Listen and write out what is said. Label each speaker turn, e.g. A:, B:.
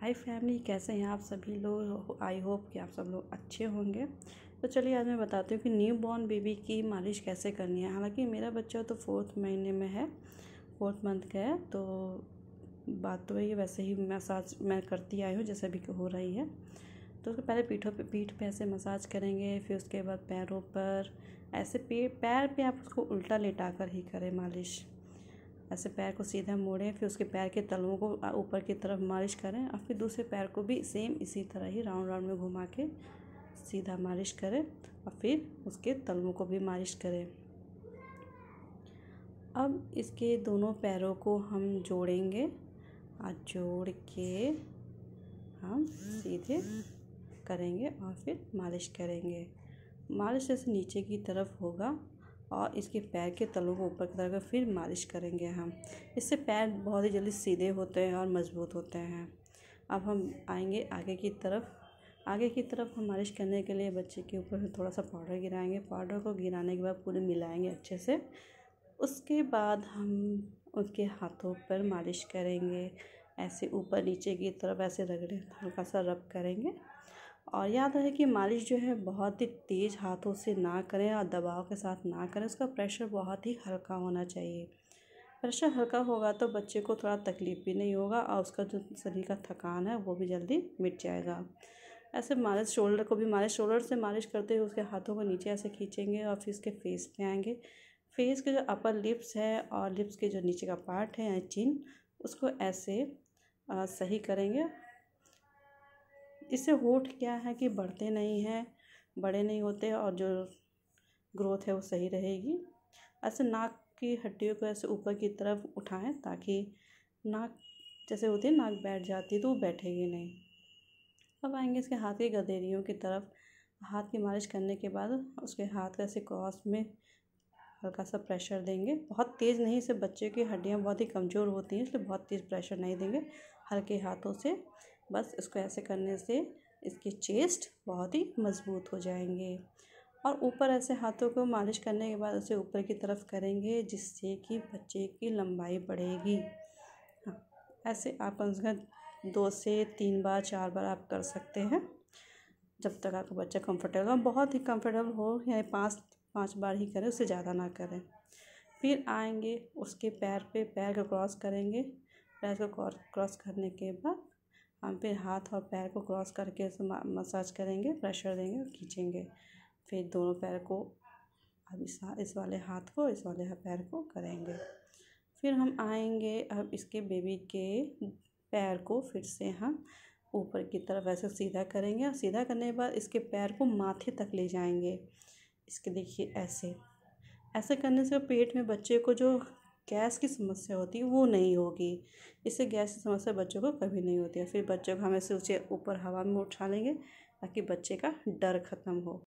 A: हाय family कैसे हैं आप सभी लोग आई होप कि आप सब लोग अच्छे होंगे तो चलिए आज मैं बताती हूँ कि न्यू बॉर्न बेबी की मालिश कैसे करनी है हालांकि मेरा बच्चा तो फोर्थ महीने में है फोर्थ मंथ का है तो बात तो वही वैसे ही मसाज मैं करती आई हूँ जैसे भी हो रही है तो उसको पहले पीठों पे पीठ पे ऐसे मसाज करेंगे फिर उसके बाद पैरों पर ऐसे पैर पे आप उसको उल्टा लेटा कर ही करें मालिश ऐसे पैर को सीधा मोड़ें फिर उसके पैर के तलवों को ऊपर की तरफ मालिश करें और फिर दूसरे पैर को भी सेम इसी तरह ही राउंड राउंड में घुमा के सीधा मालिश करें और फिर उसके तलवों को भी मालिश करें अब इसके दोनों पैरों को हम जोड़ेंगे और जोड़ के हम सीधे करेंगे और फिर मालिश करेंगे मालिश जैसे नीचे की तरफ होगा और इसके पैर के तलों को ऊपर की तरफ फिर मालिश करेंगे हम इससे पैर बहुत ही जल्दी सीधे होते हैं और मज़बूत होते हैं अब हम आएंगे आगे की तरफ आगे की तरफ हम मालिश करने के लिए बच्चे के ऊपर थोड़ा सा पाउडर गिराएंगे पाउडर को गिराने के बाद पूरे मिलाएंगे अच्छे से उसके बाद हम उसके हाथों पर मालिश करेंगे ऐसे ऊपर नीचे की तरफ ऐसे रगड़े हल्का सा रब करेंगे और याद रहे कि मालिश जो है बहुत ही तेज़ हाथों से ना करें और दबाव के साथ ना करें उसका प्रेशर बहुत ही हल्का होना चाहिए प्रेशर हल्का होगा तो बच्चे को थोड़ा तकलीफ़ भी नहीं होगा और उसका जो शरीर का थकान है वो भी जल्दी मिट जाएगा ऐसे मालिश शोल्डर को भी मालिश शोल्डर से मालिश करते हुए उसके हाथों को नीचे ऐसे खींचेंगे और फिर उसके फेस पे आएंगे फेस के जो अपर लिप्स है और लिप्स के जो नीचे का पार्ट है या चिन उसको ऐसे आ, सही करेंगे इससे होठ क्या है कि बढ़ते नहीं हैं बड़े नहीं होते और जो ग्रोथ है वो सही रहेगी ऐसे नाक की हड्डियों को ऐसे ऊपर की तरफ उठाएं ताकि नाक जैसे होती है नाक बैठ जाती है तो वो बैठेगी नहीं अब आएंगे इसके हाथ की गदेरियों की तरफ हाथ की मालिश करने के बाद उसके हाथ का ऐसे क्रॉस में हल्का सा प्रेशर देंगे बहुत तेज़ नहीं इसे बच्चे की हड्डियाँ बहुत ही कमज़ोर होती हैं इसलिए बहुत तेज़ प्रेशर नहीं देंगे हल्के हाथों से बस इसको ऐसे करने से इसके चेस्ट बहुत ही मज़बूत हो जाएंगे और ऊपर ऐसे हाथों को मालिश करने के बाद उसे ऊपर की तरफ करेंगे जिससे कि बच्चे की लंबाई बढ़ेगी हाँ, ऐसे आप कम से कम दो से तीन बार चार बार आप कर सकते हैं जब तक आपका बच्चा कंफर्टेबल हो बहुत ही कंफर्टेबल हो यानी पाँच पाँच बार ही करें उससे ज़्यादा ना करें फिर आएंगे उसके पैर पे पैर को क्रॉस करेंगे पैर को क्रॉस करने के बाद हम फिर हाथ और पैर को क्रॉस करके उसे मसाज करेंगे प्रेशर देंगे और खींचेंगे फिर दोनों पैर को अब इस इस वाले हाथ को इस वाले पैर को करेंगे फिर हम आएंगे अब इसके बेबी के पैर को फिर से हम ऊपर की तरफ ऐसे सीधा करेंगे और सीधा करने के बाद इसके पैर को माथे तक ले जाएंगे इसके देखिए ऐसे ऐसे करने से पेट में बच्चे को जो गैस की समस्या होती है वो नहीं होगी इससे गैस की समस्या बच्चों को कभी नहीं होती है फिर बच्चों को हमें से उसे ऊपर हवा में उठा लेंगे ताकि बच्चे का डर ख़त्म हो